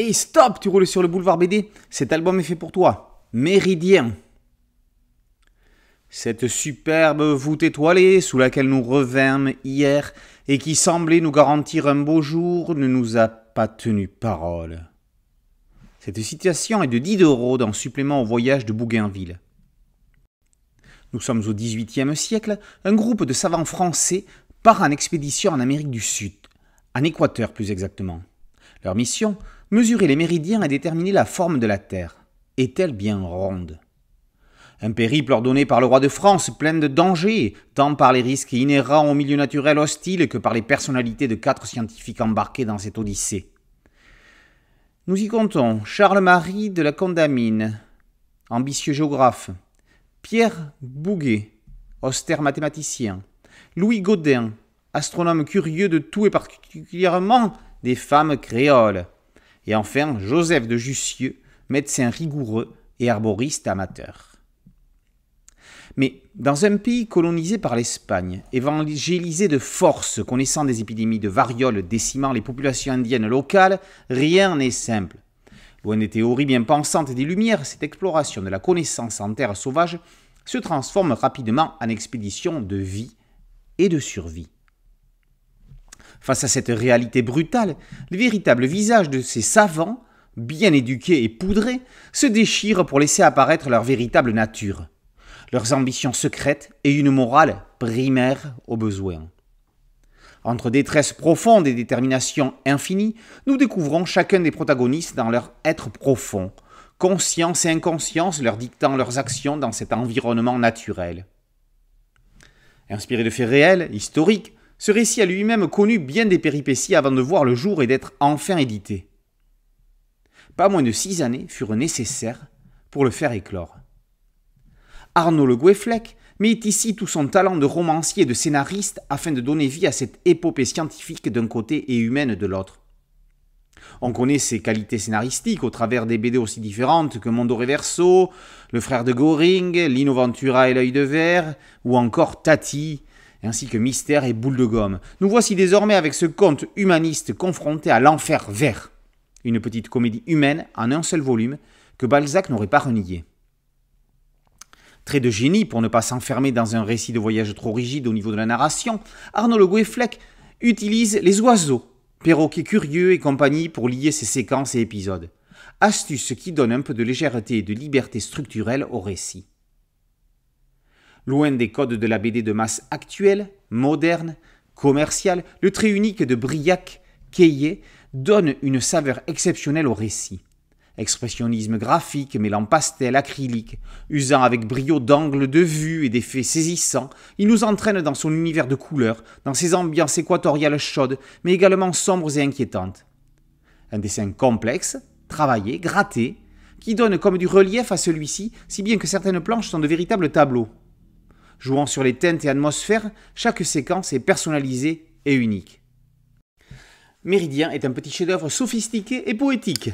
Hey stop, tu roules sur le boulevard BD, cet album est fait pour toi. Méridien. Cette superbe voûte étoilée sous laquelle nous revermes hier et qui semblait nous garantir un beau jour ne nous a pas tenu parole. Cette situation est de Diderot dans Supplément au voyage de Bougainville. Nous sommes au XVIIIe siècle, un groupe de savants français part en expédition en Amérique du Sud, en Équateur plus exactement. Leur mission Mesurer les méridiens et déterminer la forme de la Terre. Est-elle bien ronde un périple ordonné par le roi de France, plein de dangers, tant par les risques inhérents au milieu naturel hostile que par les personnalités de quatre scientifiques embarqués dans cette odyssée. Nous y comptons Charles-Marie de la Condamine, ambitieux géographe, Pierre Bouguet, austère mathématicien, Louis Gaudin, astronome curieux de tout et particulièrement des femmes créoles. Et enfin, Joseph de Jussieu, médecin rigoureux et arboriste amateur. Mais dans un pays colonisé par l'Espagne, évangélisé de force, connaissant des épidémies de variole décimant les populations indiennes locales, rien n'est simple. Loin des théories bien pensantes des Lumières, cette exploration de la connaissance en terre sauvage se transforme rapidement en expédition de vie et de survie. Face à cette réalité brutale, le véritable visage de ces savants, bien éduqués et poudrés, se déchire pour laisser apparaître leur véritable nature, leurs ambitions secrètes et une morale primaire aux besoins. Entre détresse profonde et détermination infinie, nous découvrons chacun des protagonistes dans leur être profond, conscience et inconscience leur dictant leurs actions dans cet environnement naturel. Inspiré de faits réels, historiques, ce récit a lui-même connu bien des péripéties avant de voir le jour et d'être enfin édité. Pas moins de six années furent nécessaires pour le faire éclore. Arnaud Le Gouefflec met ici tout son talent de romancier et de scénariste afin de donner vie à cette épopée scientifique d'un côté et humaine de l'autre. On connaît ses qualités scénaristiques au travers des BD aussi différentes que Mondo Reverso, Le Frère de Goring, L'Innoventura et l'Œil de Verre, ou encore Tati, ainsi que mystère et boule de gomme. Nous voici désormais avec ce conte humaniste confronté à l'enfer vert, une petite comédie humaine en un seul volume que Balzac n'aurait pas renié. Trait de génie pour ne pas s'enfermer dans un récit de voyage trop rigide au niveau de la narration, Arnaud Le utilise les oiseaux, perroquets curieux et compagnie pour lier ses séquences et épisodes. Astuce qui donne un peu de légèreté et de liberté structurelle au récit. Loin des codes de la BD de masse actuelle, moderne, commerciale, le trait unique de Briac, Keyé, donne une saveur exceptionnelle au récit. Expressionnisme graphique, mêlant pastel, acrylique, usant avec brio d'angles de vue et d'effets saisissants, il nous entraîne dans son univers de couleurs, dans ses ambiances équatoriales chaudes, mais également sombres et inquiétantes. Un dessin complexe, travaillé, gratté, qui donne comme du relief à celui-ci, si bien que certaines planches sont de véritables tableaux. Jouant sur les teintes et atmosphères, chaque séquence est personnalisée et unique. Méridien est un petit chef-d'œuvre sophistiqué et poétique.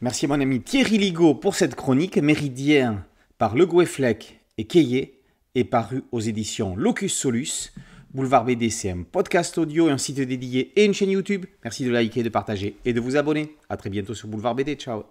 Merci à mon ami Thierry Ligo pour cette chronique. Méridien par Le Gouefflec et Caillé est paru aux éditions Locus Solus. Boulevard BD, c'est un podcast audio, et un site dédié et une chaîne YouTube. Merci de liker, de partager et de vous abonner. A très bientôt sur Boulevard BD. Ciao